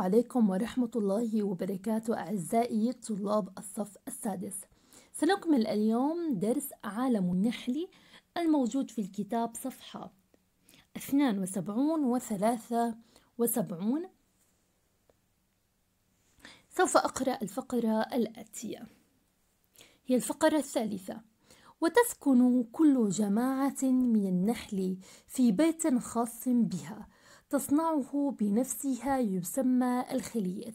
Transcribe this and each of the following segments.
عليكم ورحمة الله وبركاته أعزائي طلاب الصف السادس سنكمل اليوم درس عالم النحل الموجود في الكتاب صفحة 72 و 73 سوف أقرأ الفقرة الآتية هي الفقرة الثالثة وتسكن كل جماعة من النحل في بيت خاص بها تصنعه بنفسها يسمى الخلية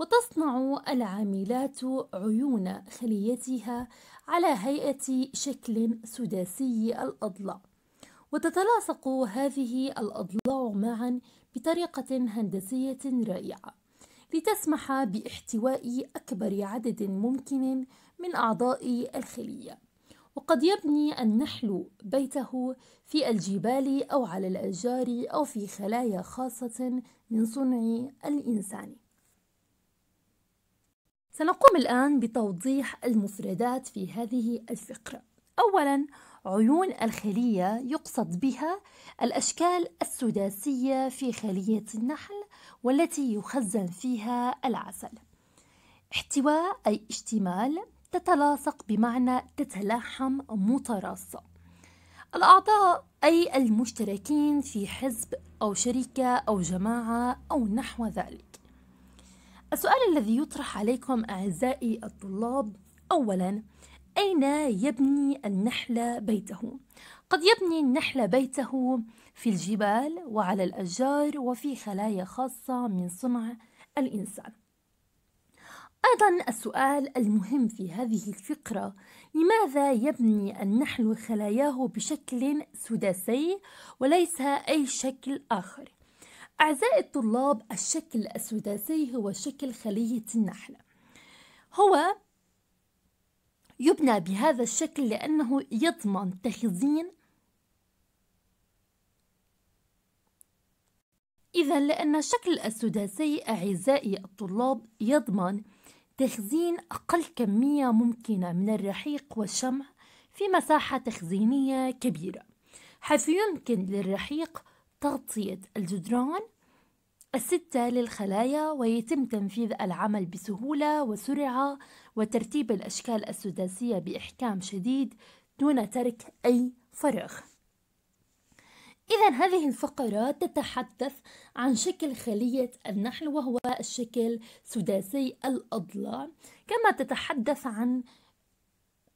وتصنع العاملات عيون خليتها على هيئة شكل سداسي الأضلاع وتتلاصق هذه الأضلاع معا بطريقة هندسية رائعة لتسمح باحتواء أكبر عدد ممكن من أعضاء الخلية وقد يبني النحل بيته في الجبال أو على الأشجار أو في خلايا خاصة من صنع الإنسان سنقوم الآن بتوضيح المفردات في هذه الفقرة أولاً عيون الخلية يقصد بها الأشكال السداسية في خلية النحل والتي يخزن فيها العسل احتواء أي اشتمال تتلاصق بمعنى تتلاحم متراصة الأعضاء أي المشتركين في حزب أو شركة أو جماعة أو نحو ذلك السؤال الذي يطرح عليكم أعزائي الطلاب أولا أين يبني النحل بيته؟ قد يبني النحل بيته في الجبال وعلى الأشجار وفي خلايا خاصة من صنع الإنسان أيضا السؤال المهم في هذه الفقرة لماذا يبني النحل خلاياه بشكل سداسي وليس أي شكل آخر؟ أعزائي الطلاب الشكل السداسي هو شكل خلية النحلة هو يبنى بهذا الشكل لأنه يضمن تخزين إذا لأن الشكل السداسي أعزائي الطلاب يضمن تخزين أقل كمية ممكنة من الرحيق والشمع في مساحة تخزينية كبيرة حيث يمكن للرحيق تغطية الجدران الستة للخلايا ويتم تنفيذ العمل بسهولة وسرعة وترتيب الأشكال السداسية بإحكام شديد دون ترك أي فراغ إذا هذه الفقرات تتحدث عن شكل خلية النحل وهو الشكل سداسي الأضلاع كما تتحدث عن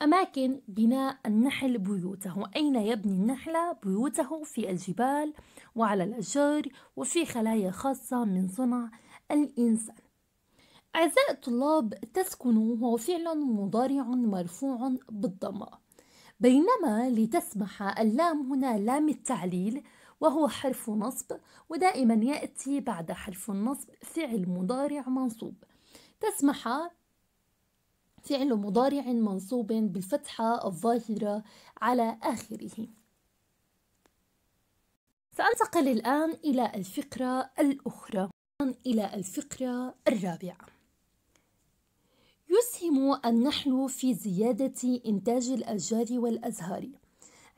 أماكن بناء النحل بيوته أين يبني النحل بيوته في الجبال وعلى الأشجار وفي خلايا خاصة من صنع الإنسان أعزائي الطلاب تسكن هو فعل مضارع مرفوع بالضمة بينما لتسمح اللام هنا لام التعليل وهو حرف نصب ودائما يأتي بعد حرف النصب فعل مضارع منصوب تسمح فعل مضارع منصوب بالفتحة الظاهرة على آخره سأنتقل الآن إلى الفقرة الأخرى إلى الفقرة الرابعة يسهم النحل في زيادة إنتاج الأشجار والأزهار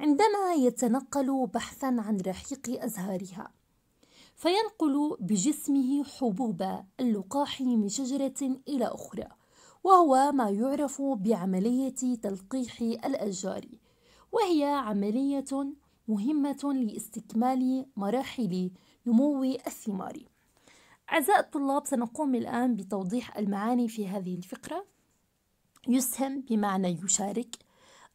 عندما يتنقل بحثا عن رحيق أزهارها فينقل بجسمه حبوب اللقاح من شجرة إلى أخرى وهو ما يعرف بعملية تلقيح الأشجار وهي عملية مهمة لاستكمال مراحل نمو الثمار أعزائي الطلاب سنقوم الآن بتوضيح المعاني في هذه الفقرة يسهم بمعنى يشارك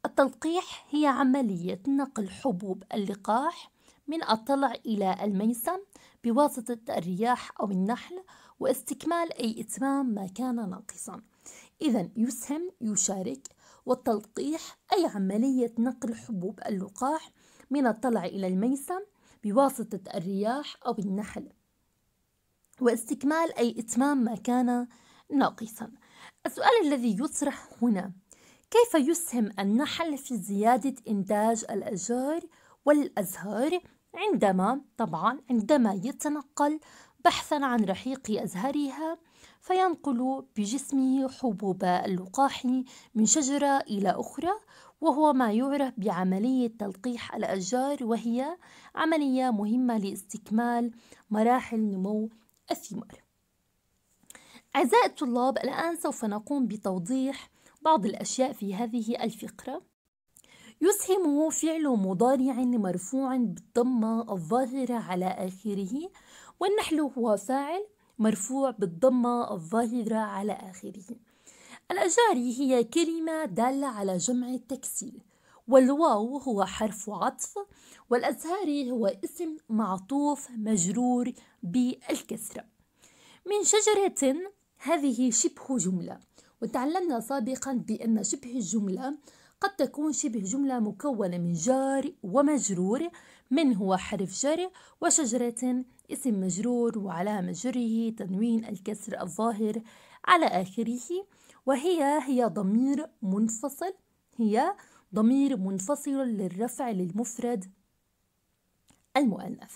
التلقيح هي عملية نقل حبوب اللقاح من الطلع إلى الميسم بواسطة الرياح أو النحل واستكمال أي إتمام ما كان ناقصا إذا يسهم يشارك والتلقيح أي عملية نقل حبوب اللقاح من الطلع إلى الميسم بواسطة الرياح أو النحل واستكمال أي إتمام ما كان ناقصا السؤال الذي يطرح هنا كيف يسهم النحل في زيادة إنتاج الأشجار والأزهار عندما طبعا عندما يتنقل بحثا عن رحيق أزهارها فينقل بجسمه حبوب اللقاح من شجرة إلى أخرى وهو ما يعرف بعملية تلقيح الأشجار وهي عملية مهمة لاستكمال مراحل نمو الثمار أعزائي الطلاب الآن سوف نقوم بتوضيح بعض الأشياء في هذه الفقرة يسهم فعل مضارع مرفوع بالضمة الظاهرة على آخره والنحل هو فاعل مرفوع بالضمة الظاهرة على آخره الأجاري هي كلمة دالة على جمع التكسير والواو هو حرف عطف والأزهري هو اسم معطوف مجرور بالكسرة من شجرة هذه شبه جملة وتعلمنا سابقا بأن شبه الجملة قد تكون شبه جملة مكونة من جار ومجرور من هو حرف جر وشجرة اسم مجرور وعلامة جره تنوين الكسر الظاهر على آخره وهي هي ضمير منفصل هي ضمير منفصل للرفع للمفرد المؤنث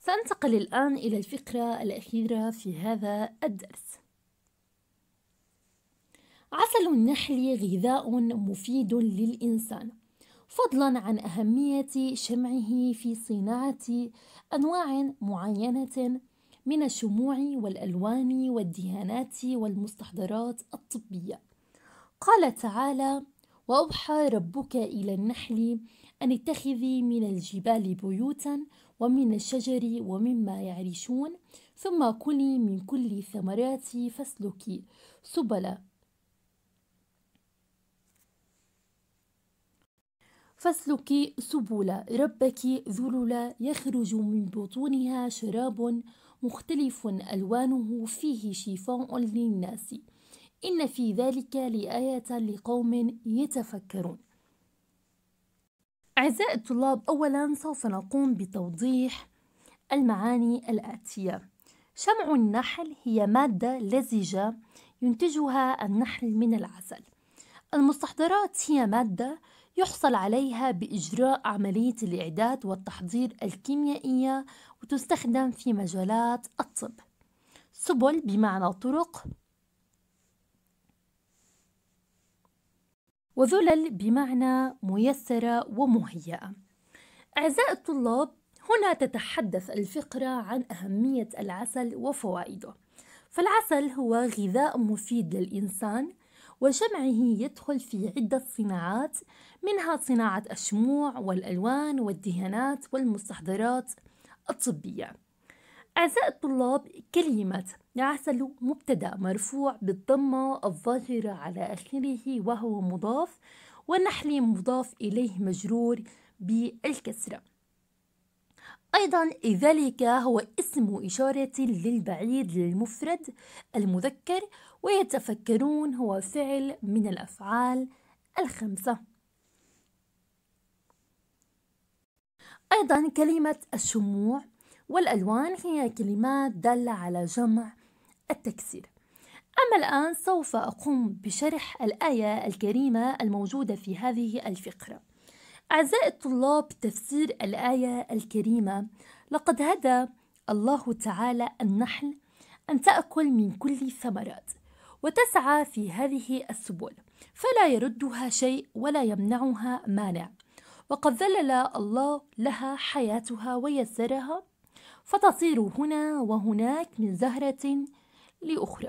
سأنتقل الآن إلى الفقرة الأخيرة في هذا الدرس عسل النحل غذاء مفيد للإنسان فضلا عن أهمية شمعه في صناعة أنواع معينة من الشموع والألوان والدهانات والمستحضرات الطبية قال تعالى واوحى ربك الى النحل ان اتخذي من الجبال بيوتا ومن الشجر ومما يعرشون ثم كلي من كل الثمرات فاسلكي سبلا فاسلكي سبل ربك ذللا يخرج من بطونها شراب مختلف ألوانه فيه شفاء للناس إن في ذلك لآية لقوم يتفكرون أعزائي الطلاب أولا سوف نقوم بتوضيح المعاني الآتية شمع النحل هي مادة لزجة ينتجها النحل من العسل المستحضرات هي مادة يحصل عليها بإجراء عملية الإعداد والتحضير الكيميائية وتستخدم في مجالات الطب سبل بمعنى طرق وذلل بمعنى ميسرة ومهيئة أعزائي الطلاب هنا تتحدث الفقرة عن أهمية العسل وفوائده فالعسل هو غذاء مفيد للإنسان وجمعه يدخل في عدة صناعات منها صناعة الشموع والألوان والدهانات والمستحضرات الطبية أعزائي الطلاب كلمة يعسل مبتدأ مرفوع بالضمة الظاهرة على آخره وهو مضاف ونحلي مضاف إليه مجرور بالكسرة أيضا ذلك هو اسم إشارة للبعيد للمفرد المذكر ويتفكرون هو فعل من الأفعال الخمسة أيضا كلمة الشموع والألوان هي كلمات دالة على جمع التكسير أما الآن سوف أقوم بشرح الآية الكريمة الموجودة في هذه الفقرة أعزائي الطلاب تفسير الآية الكريمة لقد هدى الله تعالى النحل أن تأكل من كل الثمرات وتسعى في هذه السبل فلا يردها شيء ولا يمنعها مانع وقد ذلل الله لها حياتها ويسرها فتصير هنا وهناك من زهرة لأخرى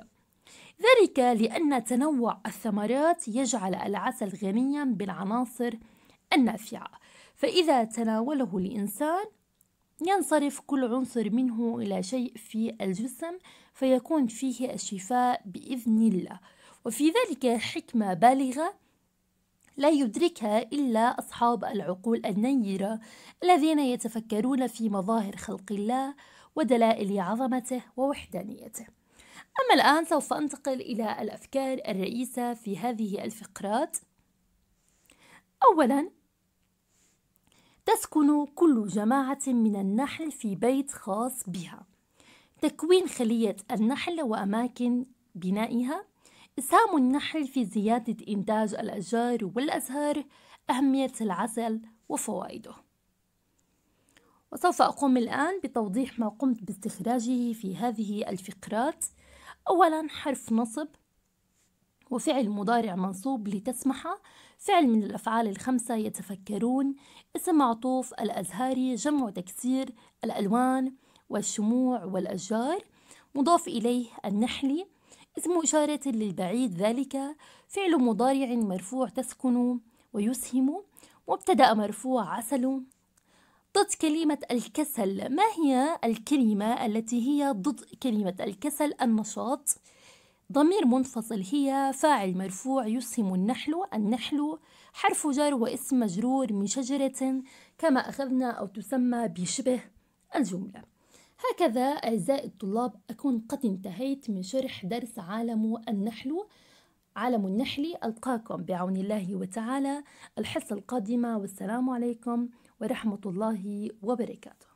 ذلك لأن تنوع الثمرات يجعل العسل غنيا بالعناصر النافعة فإذا تناوله الإنسان ينصرف كل عنصر منه إلى شيء في الجسم فيكون فيه الشفاء بإذن الله وفي ذلك حكمة بالغة لا يدركها إلا أصحاب العقول النيرة الذين يتفكرون في مظاهر خلق الله ودلائل عظمته ووحدانيته أما الآن سوف أنتقل إلى الأفكار الرئيسة في هذه الفقرات أولا تسكن كل جماعة من النحل في بيت خاص بها تكوين خلية النحل وأماكن بنائها سهم النحل في زيادة إنتاج الأشجار والأزهار أهمية العسل وفوائده وسوف أقوم الآن بتوضيح ما قمت باستخراجه في هذه الفقرات أولا حرف نصب وفعل مضارع منصوب لتسمح فعل من الأفعال الخمسة يتفكرون اسم عطوف الأزهاري جمع تكسير الألوان والشموع والأشجار مضاف إليه النحلي اسم إشارة للبعيد ذلك فعل مضارع مرفوع تسكن ويسهم مبتدأ مرفوع عسل ضد كلمة الكسل ما هي الكلمة التي هي ضد كلمة الكسل النشاط ضمير منفصل هي فاعل مرفوع يسهم النحل النحل حرف جر واسم مجرور من شجرة كما أخذنا أو تسمى بشبه الجملة هكذا أعزائي الطلاب أكون قد انتهيت من شرح درس عالم النحل عالم النحل ألقاكم بعون الله وتعالى الحصة القادمة والسلام عليكم ورحمة الله وبركاته